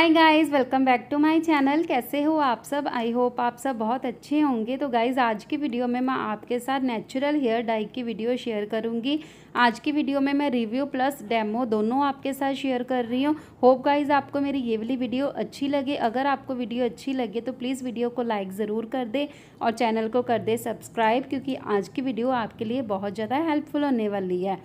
hi guys welcome back to my channel कैसे हो आप सब आई होप आप सब बहुत अच्छे होंगे तो गाइस आज की वीडियो में मैं आपके साथ नेचुरल हेयर डाई की वीडियो शेयर करूंगी आज की वीडियो में मैं रिव्यू प्लस डेमो दोनों आपके साथ शेयर कर रही हूँ होप गाइस आपको मेरी ये वाली वीडियो अच्छी लगे अगर आपको वीडियो अच्छी लगे तो प्लीज़ वीडियो को लाइक ज़रूर कर दे और चैनल को कर दे सब्सक्राइब क्योंकि आज की वीडियो आपके लिए बहुत ज़्यादा हेल्पफुल होने वाली है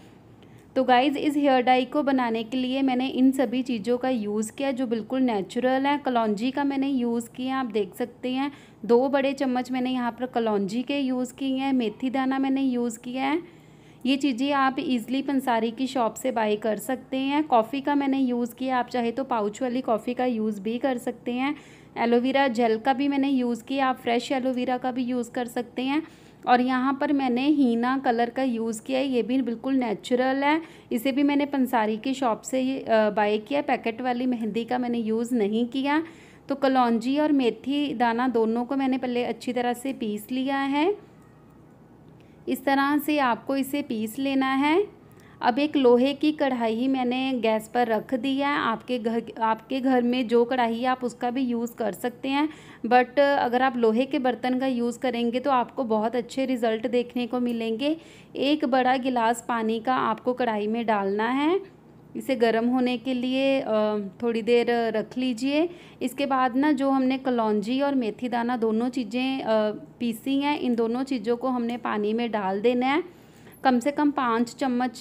तो गाइज़ इस हेयर डाई को बनाने के लिए मैंने इन सभी चीज़ों का यूज़ किया जो बिल्कुल नेचुरल है कलौजी का मैंने यूज़ किया आप देख सकते हैं दो बड़े चम्मच मैंने यहाँ पर कलौजी के यूज़ किए हैं मेथी दाना मैंने यूज़ किया है ये चीज़ें आप इजीली पंसारी की शॉप से बाई कर सकते हैं कॉफ़ी का मैंने यूज़ किया आप चाहे तो पाउच वाली कॉफ़ी का यूज़ भी कर सकते हैं एलोवेरा जेल का भी मैंने यूज़ किया आप फ्रेश एलोवेरा का भी यूज़ कर सकते हैं और यहाँ पर मैंने हीना कलर का यूज़ किया है ये भी बिल्कुल नेचुरल है इसे भी मैंने पंसारी की शॉप से बाई किया पैकेट वाली मेहंदी का मैंने यूज़ नहीं किया तो कलौजी और मेथी दाना दोनों को मैंने पहले अच्छी तरह से पीस लिया है इस तरह से आपको इसे पीस लेना है अब एक लोहे की कढ़ाई मैंने गैस पर रख दी है आपके घर आपके घर में जो कढ़ाई है आप उसका भी यूज़ कर सकते हैं बट अगर आप लोहे के बर्तन का यूज़ करेंगे तो आपको बहुत अच्छे रिज़ल्ट देखने को मिलेंगे एक बड़ा गिलास पानी का आपको कढ़ाई में डालना है इसे गर्म होने के लिए थोड़ी देर रख लीजिए इसके बाद ना जो हमने कलौजी और मेथी दाना दोनों चीज़ें पीसी हैं इन दोनों चीज़ों को हमने पानी में डाल देना है कम से कम पाँच चम्मच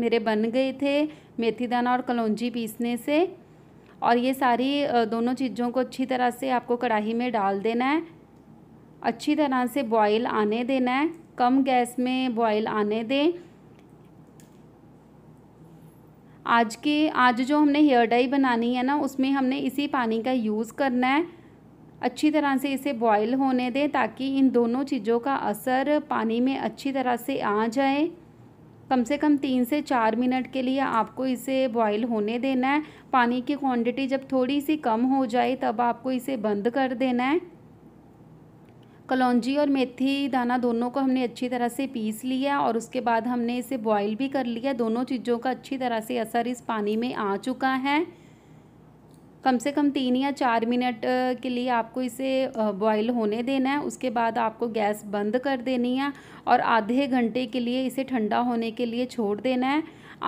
मेरे बन गए थे मेथी दाना और कलौजी पीसने से और ये सारी दोनों चीज़ों को अच्छी तरह से आपको कढ़ाई में डाल देना है अच्छी तरह से बॉईल आने देना है कम गैस में बॉईल आने दें आज के आज जो हमने हेयर डाई बनानी है ना उसमें हमने इसी पानी का यूज़ करना है अच्छी तरह से इसे बॉयल होने दें ताकि इन दोनों चीज़ों का असर पानी में अच्छी तरह से आ जाए कम से कम तीन से चार मिनट के लिए आपको इसे बॉईल होने देना है पानी की क्वांटिटी जब थोड़ी सी कम हो जाए तब आपको इसे बंद कर देना है कलौजी और मेथी दाना दोनों को हमने अच्छी तरह से पीस लिया और उसके बाद हमने इसे बॉईल भी कर लिया दोनों चीज़ों का अच्छी तरह से असर इस पानी में आ चुका है कम से कम तीन या चार मिनट के लिए आपको इसे बॉईल होने देना है उसके बाद आपको गैस बंद कर देनी है और आधे घंटे के लिए इसे ठंडा होने के लिए छोड़ देना है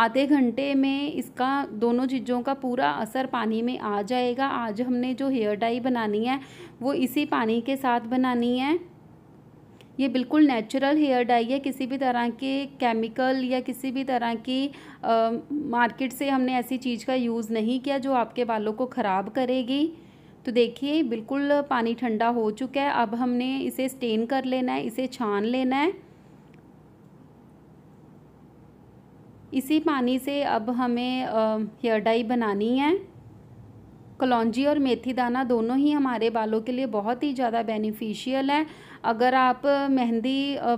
आधे घंटे में इसका दोनों चीज़ों का पूरा असर पानी में आ जाएगा आज हमने जो हेयर डाई बनानी है वो इसी पानी के साथ बनानी है ये बिल्कुल नेचुरल हेयर डाई है किसी भी तरह के केमिकल या किसी भी तरह की आ, मार्केट से हमने ऐसी चीज़ का यूज़ नहीं किया जो आपके बालों को ख़राब करेगी तो देखिए बिल्कुल पानी ठंडा हो चुका है अब हमने इसे स्टेन कर लेना है इसे छान लेना है इसी पानी से अब हमें हेयर डाई बनानी है कलौजी और मेथी दाना दोनों ही हमारे बालों के लिए बहुत ही ज़्यादा बेनिफिशियल है अगर आप मेहंदी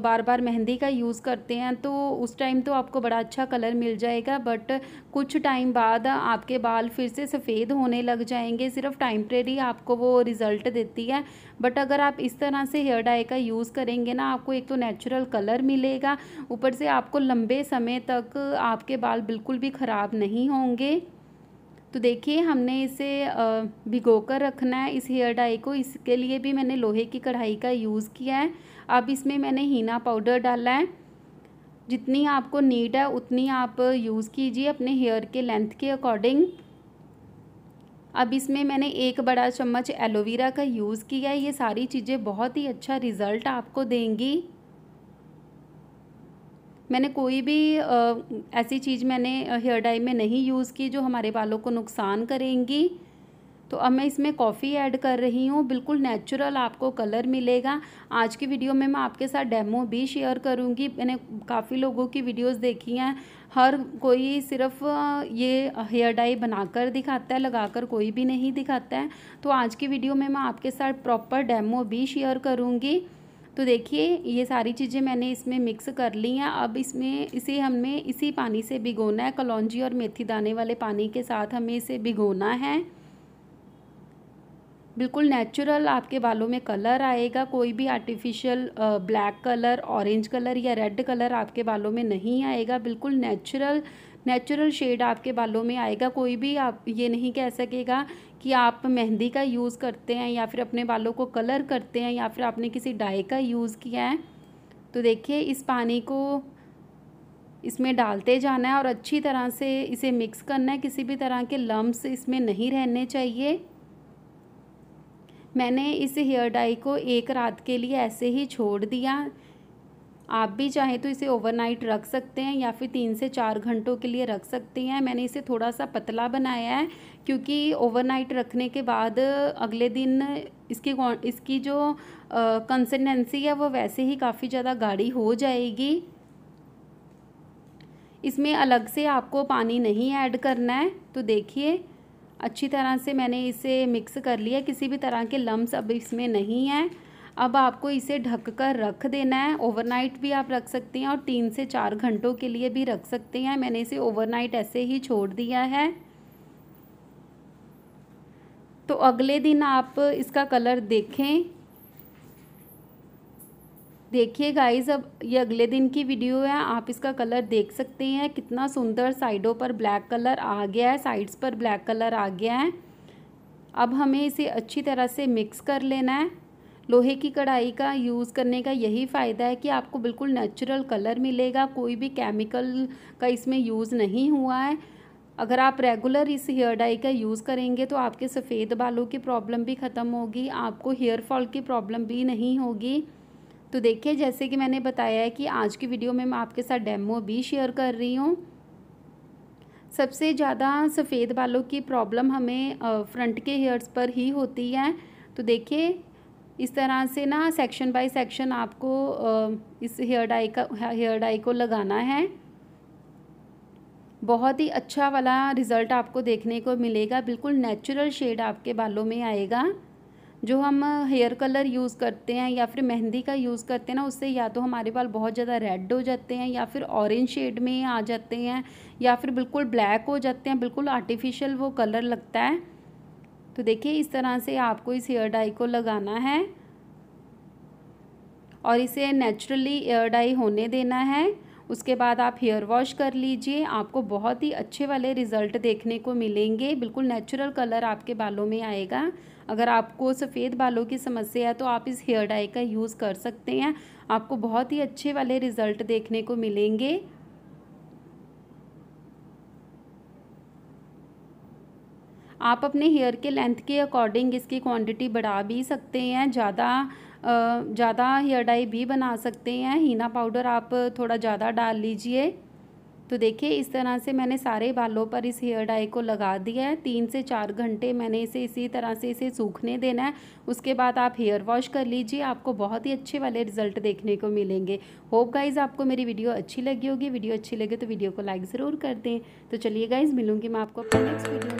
बार बार मेहंदी का यूज़ करते हैं तो उस टाइम तो आपको बड़ा अच्छा कलर मिल जाएगा बट कुछ टाइम बाद आपके बाल फिर से सफ़ेद होने लग जाएंगे सिर्फ टाइम्प्रेरी आपको वो रिज़ल्ट देती है बट अगर आप इस तरह से हेयर डाई का यूज़ करेंगे ना आपको एक तो नेचुरल कलर मिलेगा ऊपर से आपको लंबे समय तक आपके बाल बिल्कुल भी ख़राब नहीं होंगे तो देखिए हमने इसे भिगो कर रखना है इस हेयर डाई को इसके लिए भी मैंने लोहे की कढ़ाई का यूज़ किया है अब इसमें मैंने हीना पाउडर डाला है जितनी आपको नीड है उतनी आप यूज़ कीजिए अपने हेयर के लेंथ के अकॉर्डिंग अब इसमें मैंने एक बड़ा चम्मच एलोवेरा का यूज़ किया है ये सारी चीज़ें बहुत ही अच्छा रिज़ल्ट आपको देंगी मैंने कोई भी आ, ऐसी चीज़ मैंने हेयर डाई में नहीं यूज़ की जो हमारे बालों को नुकसान करेंगी तो अब मैं इसमें कॉफ़ी ऐड कर रही हूँ बिल्कुल नेचुरल आपको कलर मिलेगा आज की वीडियो में मैं आपके साथ डेमो भी शेयर करूँगी मैंने काफ़ी लोगों की वीडियोस देखी हैं हर कोई सिर्फ ये हेयर डाई बनाकर दिखाता है लगाकर कोई भी नहीं दिखाता है तो आज की वीडियो में मैं आपके साथ प्रॉपर डेमो भी शेयर करूँगी तो देखिए ये सारी चीज़ें मैंने इसमें मिक्स कर ली हैं अब इसमें इसे हमें इसी पानी से भिगोना है कलौजी और मेथी दाने वाले पानी के साथ हमें इसे भिगोना है बिल्कुल नेचुरल आपके बालों में कलर आएगा कोई भी artificial black colour orange colour या रेड कलर आपके बालों में नहीं आएगा बिल्कुल नेचुरल नेचुरल शेड आपके बालों में आएगा कोई भी आप ये नहीं कह सकेगा कि आप मेहंदी का यूज़ करते हैं या फिर अपने बालों को कलर करते हैं या फिर आपने किसी डाई का यूज़ किया है तो देखिए इस पानी को इसमें डालते जाना है और अच्छी तरह से इसे मिक्स करना है किसी भी तरह के लम्ब्स इसमें नहीं रहने चाहिए मैंने इस हेयर डाई को एक रात के लिए ऐसे ही छोड़ दिया आप भी चाहें तो इसे ओवरनाइट रख सकते हैं या फिर तीन से चार घंटों के लिए रख सकते हैं मैंने इसे थोड़ा सा पतला बनाया है क्योंकि ओवरनाइट रखने के बाद अगले दिन इसकी इसकी जो कंसिस्टेंसी है वो वैसे ही काफ़ी ज़्यादा गाढ़ी हो जाएगी इसमें अलग से आपको पानी नहीं ऐड करना है तो देखिए अच्छी तरह से मैंने इसे मिक्स कर लिया किसी भी तरह के लम्ब अब इसमें नहीं हैं अब आपको इसे ढक कर रख देना है ओवरनाइट भी आप रख सकते हैं और तीन से चार घंटों के लिए भी रख सकते हैं मैंने इसे ओवरनाइट ऐसे ही छोड़ दिया है तो अगले दिन आप इसका कलर देखें देखिए गाइज अब ये अगले दिन की वीडियो है आप इसका कलर देख सकते हैं कितना सुंदर साइडों पर ब्लैक कलर आ गया है साइड्स पर ब्लैक कलर आ गया है अब हमें इसे अच्छी तरह से मिक्स कर लेना है लोहे की कढ़ाई का यूज़ करने का यही फ़ायदा है कि आपको बिल्कुल नेचुरल कलर मिलेगा कोई भी केमिकल का इसमें यूज़ नहीं हुआ है अगर आप रेगुलर इस हेयर डाई का यूज़ करेंगे तो आपके सफ़ेद बालों की प्रॉब्लम भी ख़त्म होगी आपको हेयर फॉल की प्रॉब्लम भी नहीं होगी तो देखिए जैसे कि मैंने बताया है कि आज की वीडियो में मैं आपके साथ डेमो भी शेयर कर रही हूँ सबसे ज़्यादा सफ़ेद बालों की प्रॉब्लम हमें फ्रंट के हेयर्स पर ही होती है तो देखिए इस तरह से ना सेक्शन बाय सेक्शन आपको इस हेयर डाई का हेयर डाई को लगाना है बहुत ही अच्छा वाला रिज़ल्ट आपको देखने को मिलेगा बिल्कुल नेचुरल शेड आपके बालों में आएगा जो हम हेयर कलर यूज़ करते हैं या फिर मेहंदी का यूज़ करते हैं ना उससे या तो हमारे बाल बहुत ज़्यादा रेड हो जाते हैं या फिर ऑरेंज शेड में आ जाते हैं या फिर बिल्कुल ब्लैक हो जाते हैं बिल्कुल आर्टिफिशियल वो कलर लगता है तो देखिए इस तरह से आपको इस हेयर डाई को लगाना है और इसे नेचुरली एयर डाई होने देना है उसके बाद आप हेयर वॉश कर लीजिए आपको बहुत ही अच्छे वाले रिज़ल्ट देखने को मिलेंगे बिल्कुल नेचुरल कलर आपके बालों में आएगा अगर आपको सफ़ेद बालों की समस्या है तो आप इस हेयर डाई का यूज़ कर सकते हैं आपको बहुत ही अच्छे वाले रिज़ल्ट देखने को मिलेंगे आप अपने हेयर के लेंथ के अकॉर्डिंग इसकी क्वांटिटी बढ़ा भी सकते हैं ज़्यादा ज़्यादा हेयर डाई भी बना सकते हैं हीना पाउडर आप थोड़ा ज़्यादा डाल लीजिए तो देखिए इस तरह से मैंने सारे बालों पर इस हेयर डाई को लगा दिया है तीन से चार घंटे मैंने इसे इसी तरह से इसे सूखने देना है उसके बाद आप हेयर वॉश कर लीजिए आपको बहुत ही अच्छे वाले रिजल्ट देखने को मिलेंगे होप गाइज़ आपको मेरी वीडियो अच्छी लगी होगी वीडियो अच्छी लगे तो वीडियो को लाइक ज़रूर कर दें तो चलिए गाइज़ मिलूंगी मैं आपको अपने नेक्स्ट वीडियो